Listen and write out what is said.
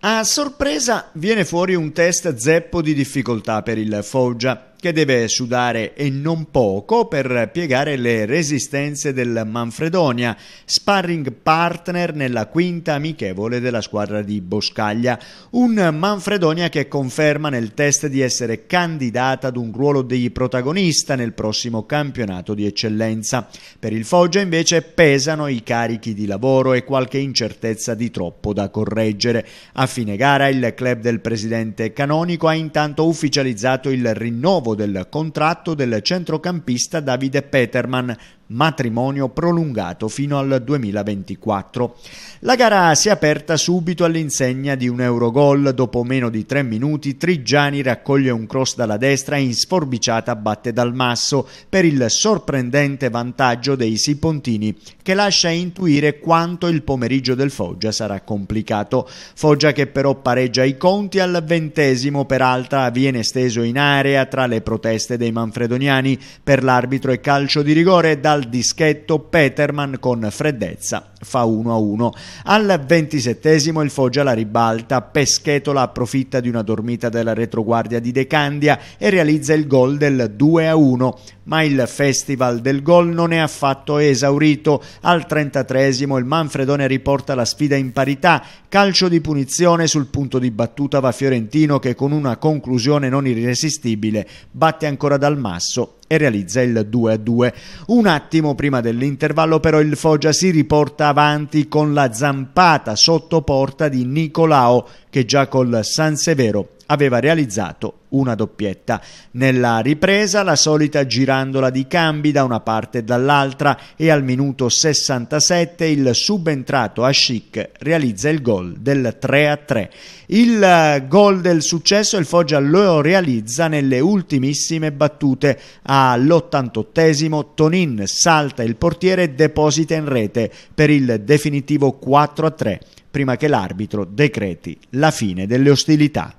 A sorpresa viene fuori un test zeppo di difficoltà per il Foggia che deve sudare e non poco per piegare le resistenze del Manfredonia, sparring partner nella quinta amichevole della squadra di Boscaglia. Un Manfredonia che conferma nel test di essere candidata ad un ruolo di protagonista nel prossimo campionato di eccellenza. Per il Foggia invece pesano i carichi di lavoro e qualche incertezza di troppo da correggere. A fine gara il club del presidente canonico ha intanto ufficializzato il rinnovo rinnovo del contratto del centrocampista Davide Peterman, matrimonio prolungato fino al 2024. La gara si è aperta subito all'insegna di un Eurogol. Dopo meno di tre minuti Trigiani raccoglie un cross dalla destra e in sforbiciata batte dal masso per il sorprendente vantaggio dei Sipontini che lascia intuire quanto il pomeriggio del Foggia sarà complicato. Foggia che però pareggia i conti al ventesimo peralta viene steso in area tra le proteste dei manfredoniani per l'arbitro e calcio di rigore dal dal dischetto Peterman con freddezza fa 1-1. a Al ventisettesimo il Foggia la ribalta, Peschetola approfitta di una dormita della retroguardia di De Candia e realizza il gol del 2-1, a ma il festival del gol non è affatto esaurito. Al trentatreesimo il Manfredone riporta la sfida in parità, calcio di punizione sul punto di battuta va Fiorentino che con una conclusione non irresistibile batte ancora dal masso e realizza il 2-2. Un attimo prima dell'intervallo però il Foggia si riporta avanti con la zampata sotto porta di Nicolao che già col San Severo aveva realizzato una doppietta. Nella ripresa la solita girandola di cambi da una parte e dall'altra e al minuto 67 il subentrato Ashik realizza il gol del 3-3. Il eh, gol del successo il Foggia lo realizza nelle ultimissime battute. All'88 Tonin salta il portiere e deposita in rete per il definitivo 4-3 prima che l'arbitro decreti la fine delle ostilità.